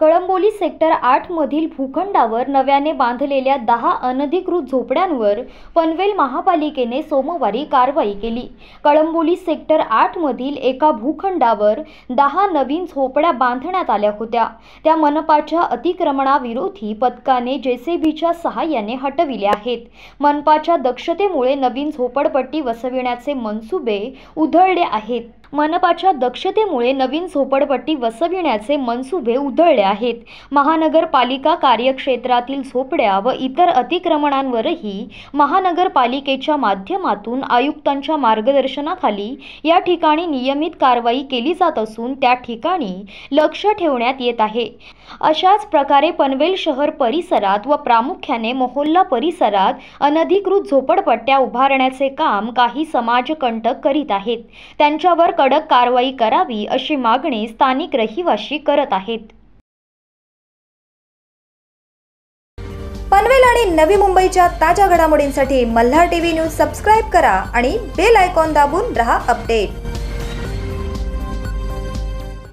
Kalamboli sector आठमधील भूखंडावर नव्याने बांधलेल्या दहा अनधिकृत झोपड्यांवर पनवेल महापालिकेने सोमवारी कारवाई केली कळंबोली सेक्टर आठमधील एका भूखंडावर दहा नवीन झोपड्या बांधण्यात आल्या होत्या त्या मनपाच्या अतिक्रमणाविरोधी पथकाने जेसेबीच्या सहाय्याने हटविल्या आहेत मनपाच्या दक्षतेमुळे नवीन झोपडपट्टी वसविण्याचे मनसुबे उधळले आहेत मनपाच्या दक्षतेमुळे नवीन झोपडपट्टी वसविण्याचे मनसुबे उधळले आहेत महानगरपालिका कार्यक्षेत्रातील झोपड्या व इतर अतिक्रमणांवरही महानगरपालिकेच्या माध्यमातून आयुक्तांच्या मार्गदर्शनाखाली या ठिकाणी नियमित कारवाई केली जात असून त्या ठिकाणी लक्ष ठेवण्यात येत आहे अशाच प्रकारे पनवेल शहर परिसरात व प्रामुख्याने मोहल्ला परिसरात अनधिकृत झोपडपट्ट्या उभारण्याचे काम काही समाजकंटक करीत आहेत त्यांच्यावर कडक कारवाई करावी अशी मागणी स्थानिक रहिवाशी करत आहेत पनवेल आणि नवी मुंबईच्या ताज्या घडामोडींसाठी मल्हार टीव्ही न्यूज सबस्क्राईब करा आणि बेल आयकॉन दाबून रहा अपडेट